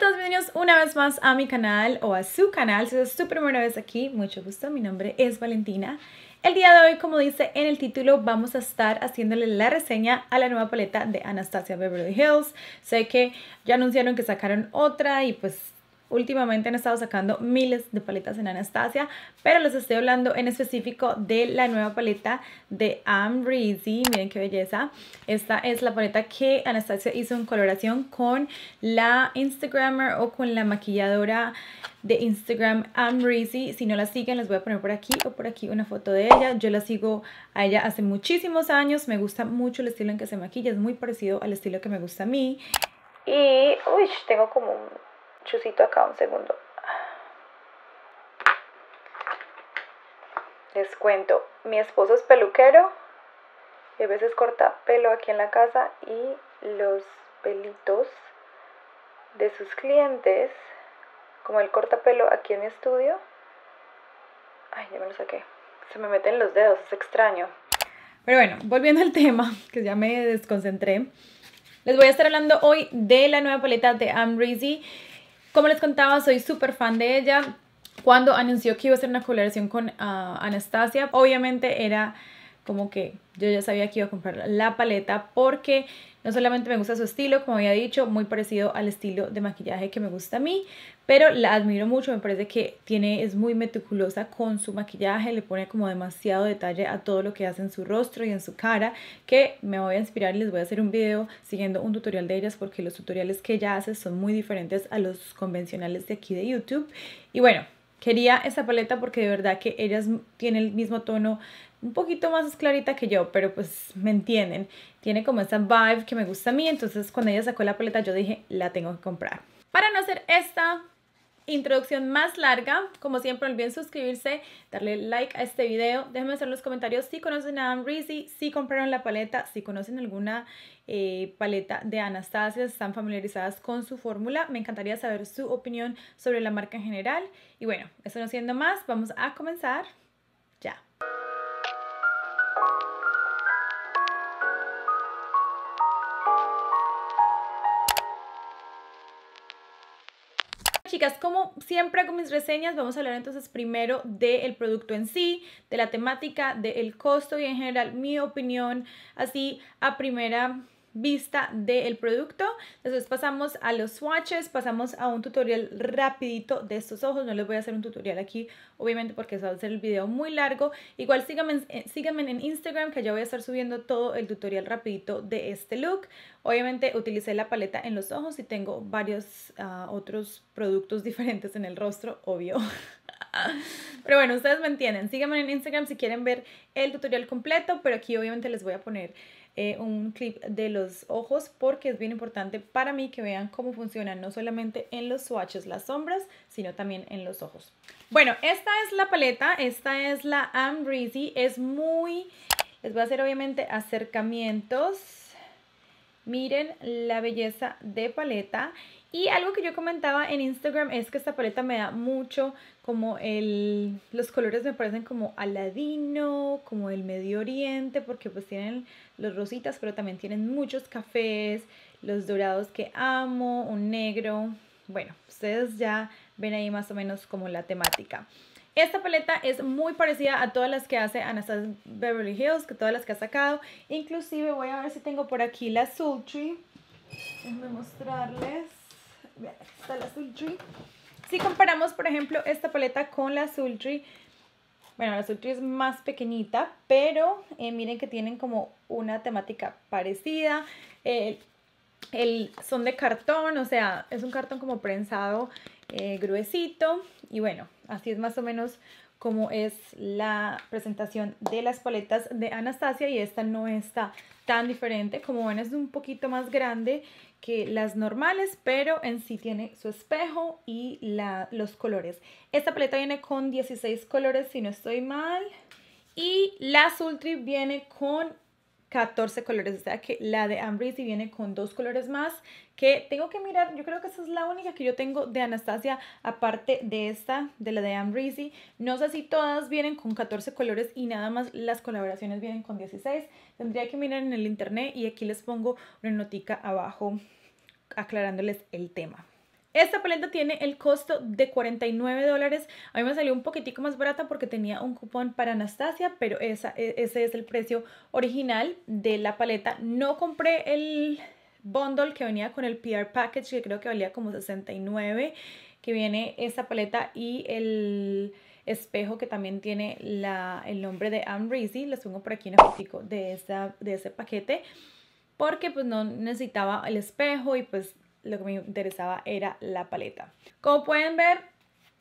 todos, bienvenidos una vez más a mi canal o a su canal. Si es tu primera vez aquí, mucho gusto, mi nombre es Valentina. El día de hoy, como dice en el título, vamos a estar haciéndole la reseña a la nueva paleta de Anastasia Beverly Hills. Sé que ya anunciaron que sacaron otra y pues Últimamente han estado sacando miles de paletas en Anastasia, pero les estoy hablando en específico de la nueva paleta de Amrezy. Miren qué belleza. Esta es la paleta que Anastasia hizo en coloración con la Instagrammer o con la maquilladora de Instagram Amrezy. Si no la siguen, les voy a poner por aquí o por aquí una foto de ella. Yo la sigo a ella hace muchísimos años. Me gusta mucho el estilo en que se maquilla. Es muy parecido al estilo que me gusta a mí. Y, uy, tengo como chusito acá un segundo. Les cuento, mi esposo es peluquero y a veces corta pelo aquí en la casa y los pelitos de sus clientes, como él corta pelo aquí en mi estudio, ay, ya me lo saqué, se me meten los dedos, es extraño. Pero bueno, volviendo al tema, que ya me desconcentré, les voy a estar hablando hoy de la nueva paleta de Amrezy como les contaba, soy súper fan de ella. Cuando anunció que iba a hacer una colaboración con ah, Anastasia, obviamente era como que yo ya sabía que iba a comprar la paleta porque no solamente me gusta su estilo, como había dicho, muy parecido al estilo de maquillaje que me gusta a mí, pero la admiro mucho, me parece que tiene, es muy meticulosa con su maquillaje, le pone como demasiado detalle a todo lo que hace en su rostro y en su cara, que me voy a inspirar y les voy a hacer un video siguiendo un tutorial de ellas porque los tutoriales que ella hace son muy diferentes a los convencionales de aquí de YouTube. Y bueno, Quería esa paleta porque de verdad que ellas tienen el mismo tono un poquito más clarita que yo, pero pues me entienden. Tiene como esa vibe que me gusta a mí, entonces cuando ella sacó la paleta yo dije, la tengo que comprar. Para no hacer esta introducción más larga. Como siempre, no olviden suscribirse, darle like a este video. Déjenme en los comentarios si conocen a Anne Breezy, si compraron la paleta, si conocen alguna eh, paleta de Anastasia, están familiarizadas con su fórmula. Me encantaría saber su opinión sobre la marca en general. Y bueno, eso no siendo más, vamos a comenzar ya. chicas, como siempre con mis reseñas, vamos a hablar entonces primero del producto en sí, de la temática, del costo y en general mi opinión, así a primera vista del producto. Entonces pasamos a los swatches, pasamos a un tutorial rapidito de estos ojos. No les voy a hacer un tutorial aquí, obviamente, porque eso va a ser el video muy largo. Igual síganme, eh, síganme en Instagram, que ya voy a estar subiendo todo el tutorial rapidito de este look. Obviamente utilicé la paleta en los ojos y tengo varios ah, otros productos diferentes en el rostro, obvio. Pero bueno, ustedes me entienden. Síganme en Instagram si quieren ver el tutorial completo, pero aquí obviamente les voy a poner eh, un clip de los ojos porque es bien importante para mí que vean cómo funcionan no solamente en los swatches las sombras, sino también en los ojos. Bueno, esta es la paleta, esta es la Am es muy... Les voy a hacer obviamente acercamientos Miren la belleza de paleta. Y algo que yo comentaba en Instagram es que esta paleta me da mucho como el... Los colores me parecen como aladino, como el Medio Oriente, porque pues tienen los rositas, pero también tienen muchos cafés, los dorados que amo, un negro. Bueno, ustedes ya ven ahí más o menos como la temática. Esta paleta es muy parecida a todas las que hace Anastasia Beverly Hills, que todas las que ha sacado. Inclusive voy a ver si tengo por aquí la Sultry. Déjenme mostrarles. está la Sultry. Si comparamos, por ejemplo, esta paleta con la Sultry, bueno, la Sultry es más pequeñita, pero eh, miren que tienen como una temática parecida. el, son de cartón, o sea, es un cartón como prensado eh, gruesito. Y bueno, así es más o menos como es la presentación de las paletas de Anastasia y esta no está tan diferente. Como ven es un poquito más grande que las normales, pero en sí tiene su espejo y la, los colores. Esta paleta viene con 16 colores, si no estoy mal. Y la Sultry viene con 14 colores, o sea que la de Ambrisi viene con dos colores más que tengo que mirar, yo creo que esa es la única que yo tengo de Anastasia, aparte de esta, de la de Ambrisi, no sé si todas vienen con 14 colores y nada más las colaboraciones vienen con 16, tendría que mirar en el internet y aquí les pongo una notica abajo aclarándoles el tema. Esta paleta tiene el costo de 49 dólares. A mí me salió un poquitico más barata porque tenía un cupón para Anastasia, pero esa, e, ese es el precio original de la paleta. No compré el bundle que venía con el PR Package, que creo que valía como 69, que viene esta paleta y el espejo que también tiene la, el nombre de Amrezy. Les pongo por aquí un el de, de ese paquete porque pues no necesitaba el espejo y pues lo que me interesaba era la paleta. Como pueden ver,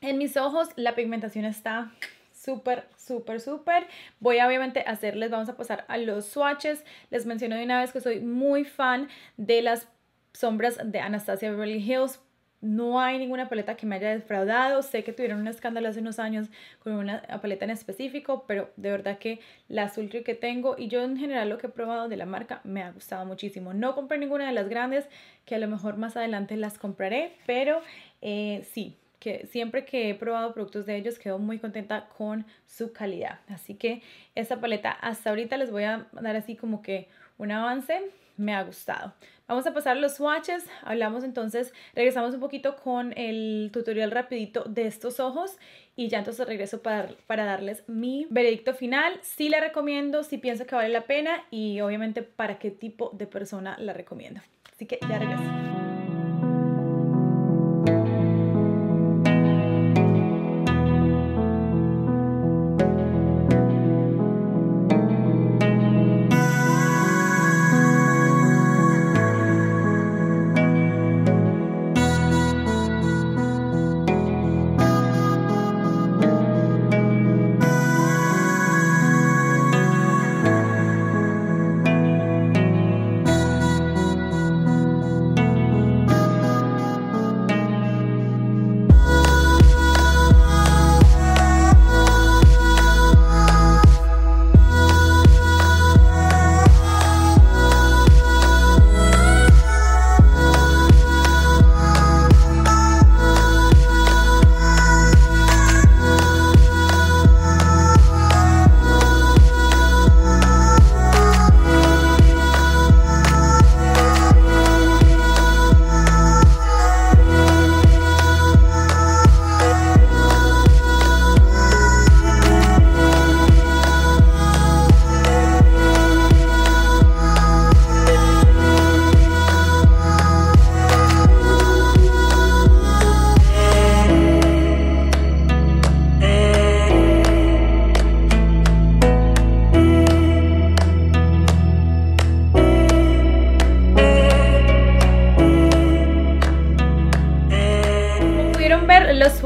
en mis ojos la pigmentación está súper, súper, súper. Voy a obviamente hacerles, vamos a pasar a los swatches. Les mencioné de una vez que soy muy fan de las sombras de Anastasia Beverly Hills no hay ninguna paleta que me haya defraudado. Sé que tuvieron un escándalo hace unos años con una paleta en específico, pero de verdad que la ultra que tengo y yo en general lo que he probado de la marca me ha gustado muchísimo. No compré ninguna de las grandes, que a lo mejor más adelante las compraré, pero eh, sí, que siempre que he probado productos de ellos quedo muy contenta con su calidad. Así que esta paleta hasta ahorita les voy a dar así como que un avance, me ha gustado. Vamos a pasar los swatches, hablamos entonces, regresamos un poquito con el tutorial rapidito de estos ojos y ya entonces regreso para, para darles mi veredicto final, si la recomiendo, si pienso que vale la pena y obviamente para qué tipo de persona la recomiendo. Así que ya regreso.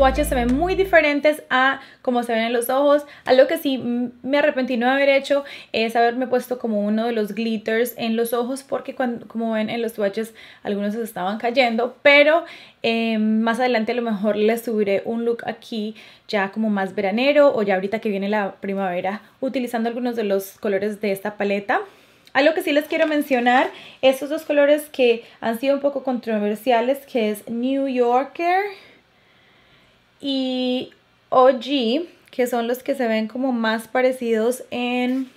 swatches se ven muy diferentes a como se ven en los ojos. Algo que sí me arrepentí no haber hecho es haberme puesto como uno de los glitters en los ojos porque cuando, como ven en los swatches algunos se estaban cayendo, pero em, más adelante a lo mejor les subiré un look aquí ya como más veranero o ya ahorita que viene la primavera utilizando algunos de los colores de esta paleta. Algo que sí les quiero mencionar, estos dos colores que han sido un poco controversiales, que es New Yorker y OG, que son los que se ven como más parecidos en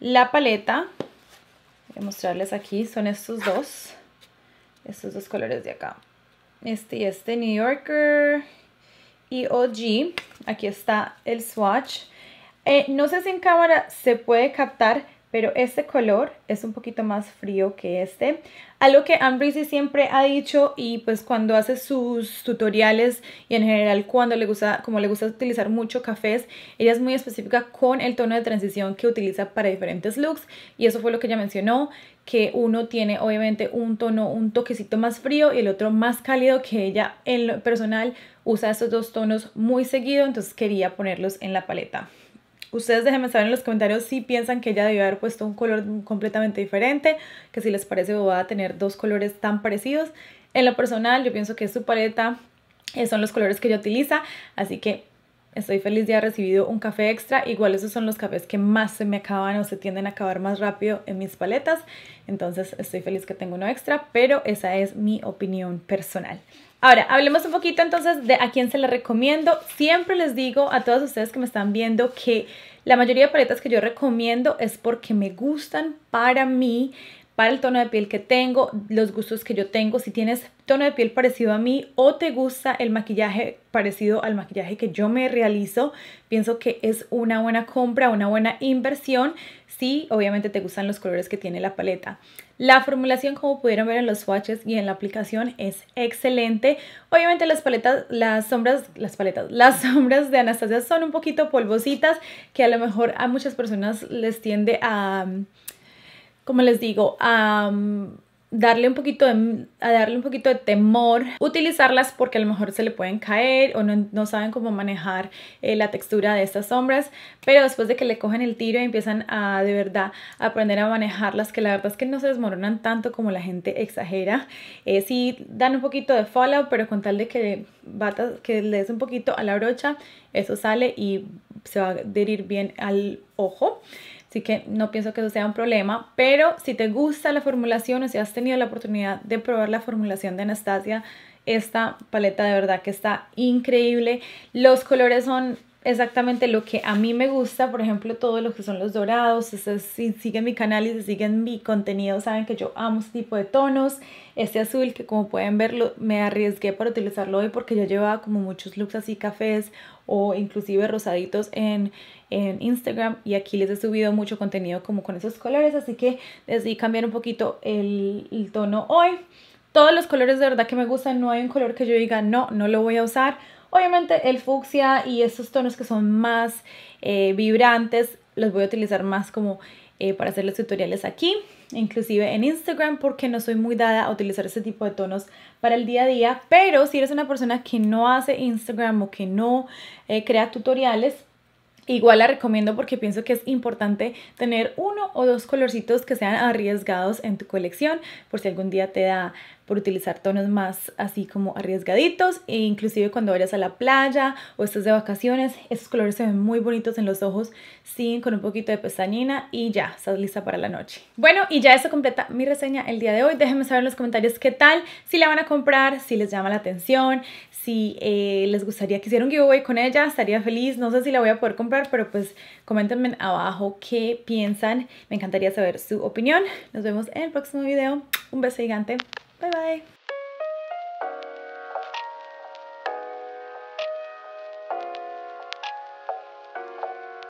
la paleta. Voy a mostrarles aquí, son estos dos, estos dos colores de acá. Este y este, New Yorker y OG. Aquí está el swatch. Eh, no sé si en cámara se puede captar, pero este color es un poquito más frío que este. Algo que Anne siempre ha dicho y pues cuando hace sus tutoriales y en general cuando le gusta, como le gusta utilizar mucho cafés, ella es muy específica con el tono de transición que utiliza para diferentes looks y eso fue lo que ella mencionó, que uno tiene obviamente un tono, un toquecito más frío y el otro más cálido que ella en lo personal usa estos dos tonos muy seguido, entonces quería ponerlos en la paleta. Ustedes déjenme saber en los comentarios si piensan que ella debió haber puesto un color completamente diferente, que si les parece va a tener dos colores tan parecidos. En lo personal, yo pienso que su paleta eh, son los colores que ella utiliza, así que Estoy feliz de haber recibido un café extra. Igual esos son los cafés que más se me acaban o se tienden a acabar más rápido en mis paletas. Entonces estoy feliz que tengo uno extra, pero esa es mi opinión personal. Ahora, hablemos un poquito entonces de a quién se la recomiendo. Siempre les digo a todos ustedes que me están viendo que la mayoría de paletas que yo recomiendo es porque me gustan para mí, para el tono de piel que tengo, los gustos que yo tengo. Si tienes tono de piel parecido a mí o te gusta el maquillaje parecido al maquillaje que yo me realizo, pienso que es una buena compra, una buena inversión si obviamente te gustan los colores que tiene la paleta. La formulación, como pudieron ver en los swatches y en la aplicación, es excelente. Obviamente las paletas, las sombras, las paletas, las sombras de Anastasia son un poquito polvositas, que a lo mejor a muchas personas les tiende a, como les digo, a darle un poquito de, a darle un poquito de temor utilizarlas porque a lo mejor se le pueden caer o no, saben cómo manejar eh, la textura de estas sombras pero después de que le cogen el tiro y empiezan a de verdad aprender a manejarlas que la verdad es que no se desmoronan tanto como la gente exagera eh, sí dan un poquito de fallout pero con tal de que, batas, que le des un poquito a la brocha eso sale y se va a adherir bien al ojo Así que no pienso que eso sea un problema, pero si te gusta la formulación o si has tenido la oportunidad de probar la formulación de Anastasia, esta paleta de verdad que está increíble. Los colores son exactamente lo que a mí me gusta, por ejemplo, todo lo que son los dorados, si siguen mi canal y si siguen mi contenido saben que yo amo este tipo de tonos, este azul que como pueden ver me arriesgué para utilizarlo hoy porque yo llevaba como muchos looks así cafés o inclusive rosaditos en, Instagram y aquí les he subido mucho contenido como con esos colores, así que decidí cambiar un poquito el, tono hoy. Todos los colores de verdad que me gustan, no hay un color que yo diga no, no lo voy a usar. Obviamente el fucsia y esos tonos que son más eh, vibrantes los voy a utilizar más como eh, para hacer los tutoriales aquí inclusive en Instagram, porque no soy muy dada a utilizar ese tipo de tonos para el día a día. Pero si eres una persona que no hace Instagram o que no eh, crea tutoriales, Igual la recomiendo porque pienso que es importante tener uno o dos colorcitos que sean arriesgados en tu colección por si algún día te da por utilizar tonos más así como arriesgaditos e inclusive cuando vayas a la playa o estés de vacaciones, esos colores se ven muy bonitos en los ojos, siguen con un poquito de pestañina y ya, estás lista para la noche. Bueno, y ya eso completa mi reseña el día de hoy. Déjenme saber en los comentarios qué tal, si la van a comprar, si les llama la atención, si eh, les gustaría que hiciera un giveaway con ella, estaría feliz. No sé si la voy a poder comprar, pero pues coméntenme abajo qué piensan. Me encantaría saber su opinión. Nos vemos en el próximo video. Un beso gigante. Bye bye.